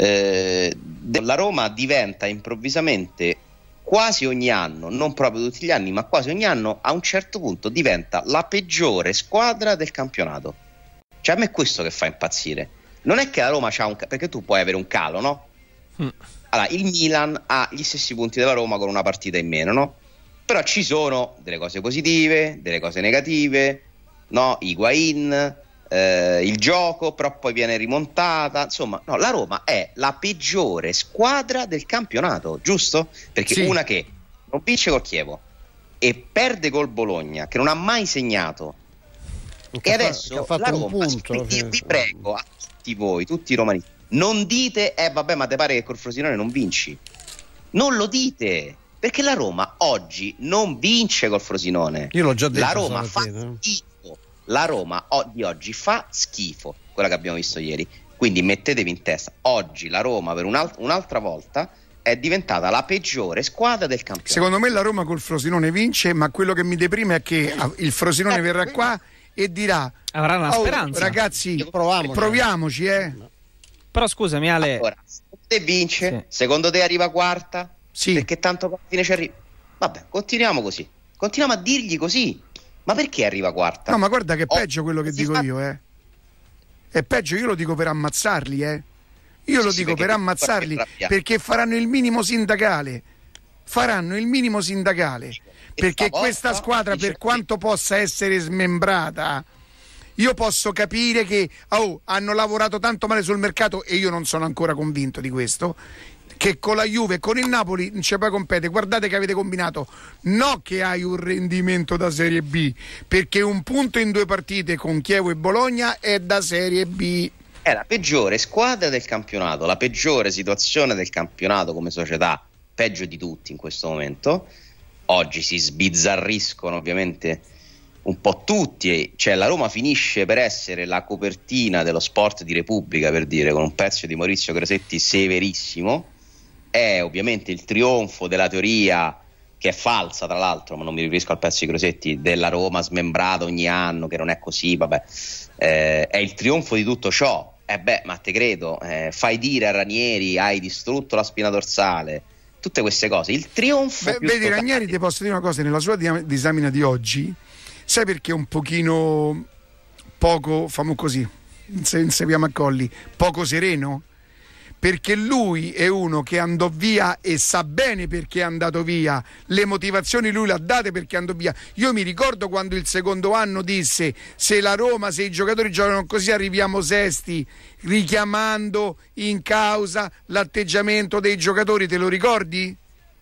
eh, la Roma diventa improvvisamente quasi ogni anno, non proprio tutti gli anni, ma quasi ogni anno, a un certo punto diventa la peggiore squadra del campionato. Cioè a me è questo che fa impazzire. Non è che la Roma ha un... perché tu puoi avere un calo, no? Mm. Allora, il Milan ha gli stessi punti della Roma con una partita in meno, no? Però ci sono delle cose positive, delle cose negative, no? Higuain, eh, il gioco, però poi viene rimontata. Insomma, no, la Roma è la peggiore squadra del campionato, giusto? Perché sì. una che non vince col Chievo e perde col Bologna, che non ha mai segnato. Che e adesso fa, la Roma, punto, eh, io vi prego a tutti voi, tutti i romani, non dite, eh vabbè, ma te pare che col Frosinone non vinci. Non lo dite, perché la Roma oggi non vince col Frosinone. Io l'ho già detto. La Roma fa fatica la Roma di oggi fa schifo, quella che abbiamo visto ieri. Quindi mettetevi in testa, oggi la Roma per un'alt- un'altra volta è diventata la peggiore squadra del campionato. Secondo me la Roma col Frosinone vince, ma quello che mi deprime è che ah, il Frosinone eh, verrà qua e dirà: Avrà una oh, speranza. Ragazzi, proviamoci, cioè. proviamoci eh. Però scusami, Ale. Allora, secondo vince? Sì. Secondo te arriva quarta? Sì. Perché tanto alla fine ci arriva. Vabbè, continuiamo così. Continuiamo a dirgli così. Ma perché arriva quarta? No, ma guarda che è oh, peggio quello che dico sta... io, eh. È peggio, io lo dico per ammazzarli, eh. Io sì, lo sì, dico per ammazzarli perché faranno il minimo sindacale. Faranno il minimo sindacale. perché stavolta, questa squadra, per quanto possa essere smembrata, io posso capire che oh, hanno lavorato tanto male sul mercato e io non sono ancora convinto di questo che con la Juve e con il Napoli non ci poi compete. Guardate che avete combinato, no che hai un rendimento da Serie B, perché un punto in due partite con Chievo e Bologna è da Serie B. È la peggiore squadra del campionato, la peggiore situazione del campionato come società, peggio di tutti in questo momento. Oggi si sbizzarriscono ovviamente un po' tutti, cioè la Roma finisce per essere la copertina dello sport di Repubblica, per dire, con un pezzo di Maurizio Grasetti severissimo, è ovviamente il trionfo della teoria che è falsa tra l'altro, ma non mi riferisco al pezzo di Crosetti, della Roma smembrata ogni anno, che non è così, vabbè, eh, è il trionfo di tutto ciò. Eh beh, ma te credo, eh, fai dire a Ranieri hai distrutto la spina dorsale, tutte queste cose, il trionfo... Beh, vedi totale. Ranieri, ti posso dire una cosa, nella sua disamina di oggi, sai perché un pochino poco, famo così, se seguiamo a colli, poco sereno? perché lui è uno che andò via e sa bene perché è andato via, le motivazioni lui le ha date perché andò via. Io mi ricordo quando il secondo anno disse se la Roma, se i giocatori giocano così arriviamo sesti, richiamando in causa l'atteggiamento dei giocatori, te lo ricordi?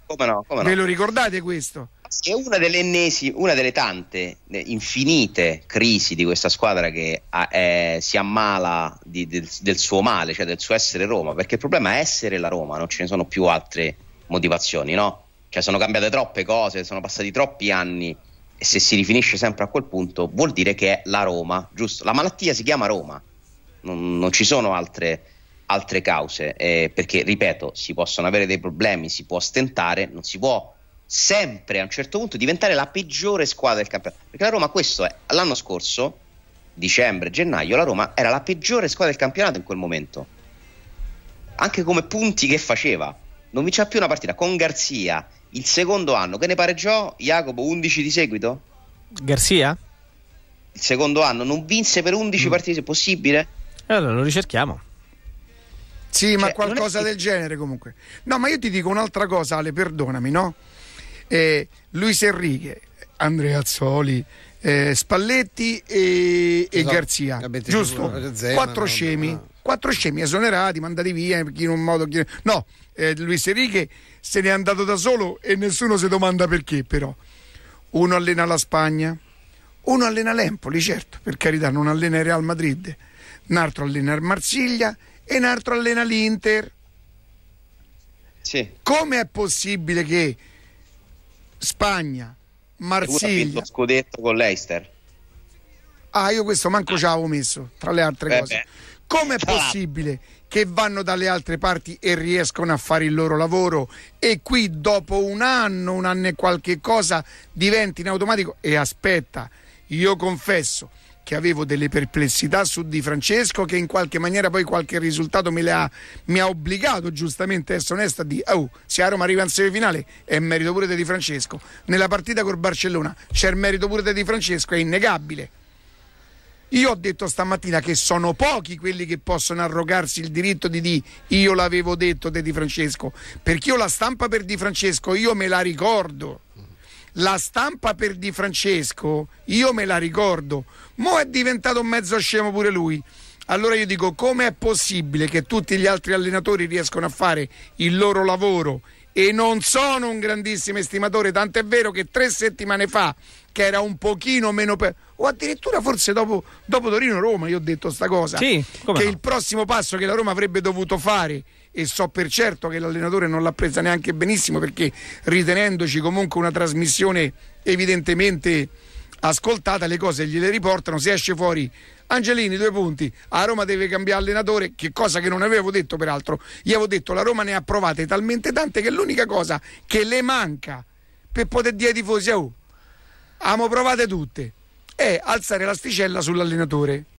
Come no? Come no? Ve lo ricordate questo? è una delle ennesime, una delle tante eh, infinite crisi di questa squadra che ha, ah, è, eh, si ammala di, del, del suo male, cioè del suo essere Roma, perché il problema è essere la Roma, non ce ne sono più altre motivazioni, no? Cioè sono cambiate troppe cose, sono passati troppi anni e se si rifinisce sempre a quel punto vuol dire che è la Roma, giusto? La malattia si chiama Roma, non, non ci sono altre, altre cause, eh, perché ripeto, si possono avere dei problemi, si può stentare, non si può sempre a un certo punto diventare la peggiore squadra del campionato. Perché la Roma, questo è, l'anno scorso, dicembre, gennaio, la Roma era la peggiore squadra del campionato in quel momento. Anche come punti che faceva. Non vinceva più una partita con Garzia, il secondo anno. Che ne pareggiò, Jacopo, 11 di seguito? Garzia? Il secondo anno, non vinse per 11 mm. partite, se possibile? Allora lo ricerchiamo. Sì, cioè, ma qualcosa che... del genere comunque. No, ma io ti dico un'altra cosa, Ale, perdonami, no? eh, Luis Enrique, Andrea Azzoli, eh, Spalletti e, e so, esatto, Garzia. Giusto? Eh, quattro scemi. No. Quattro scemi esonerati, mandati via, eh, in un modo... Chi... No, eh, Luis Enrique se n'è andato da solo e nessuno si domanda perché però. Uno allena la Spagna, uno allena l'Empoli, certo, per carità, non allena il Real Madrid, un altro allena il Marsiglia e un altro allena l'Inter. Sì. Come è possibile che Spagna, Marsiglia. Tu vinto scudetto con l'Eister. Ah, io questo manco ah. ci avevo messo, tra le altre Beh, cose. Beh. Com'è possibile che vanno dalle altre parti e riescono a fare il loro lavoro e qui dopo un anno, un anno e qualche cosa diventi in automatico? E aspetta, io confesso, che avevo delle perplessità su Di Francesco che in qualche maniera poi qualche risultato me le ha, mi ha obbligato giustamente a essere onesta di oh, se a Roma arriva in semifinale è merito pure Di Francesco nella partita col Barcellona c'è il merito pure Di Francesco è innegabile io ho detto stamattina che sono pochi quelli che possono arrogarsi il diritto di dire io l'avevo detto di Di Francesco perché io la stampa per Di Francesco io me la ricordo la stampa per Di Francesco, io me la ricordo, mo è diventato mezzo scemo pure lui. Allora io dico, com'è possibile che tutti gli altri allenatori riescono a fare il loro lavoro e non sono un grandissimo estimatore, tant'è vero che tre settimane fa, che era un pochino meno... Per... o addirittura forse dopo, dopo Torino-Roma, io ho detto sta cosa, sì, che no. il prossimo passo che la Roma avrebbe dovuto fare, e so per certo che l'allenatore non l'ha presa neanche benissimo, perché ritenendoci comunque una trasmissione evidentemente ascoltata, le cose gliele riportano, si esce fuori Angelini, due punti. A Roma deve cambiare allenatore, che cosa che non avevo detto peraltro. Gli avevo detto la Roma ne ha provate talmente tante che l'unica cosa che le manca per poter dire ai tifosi, oh, abbiamo provate tutte, è alzare l'asticella sull'allenatore.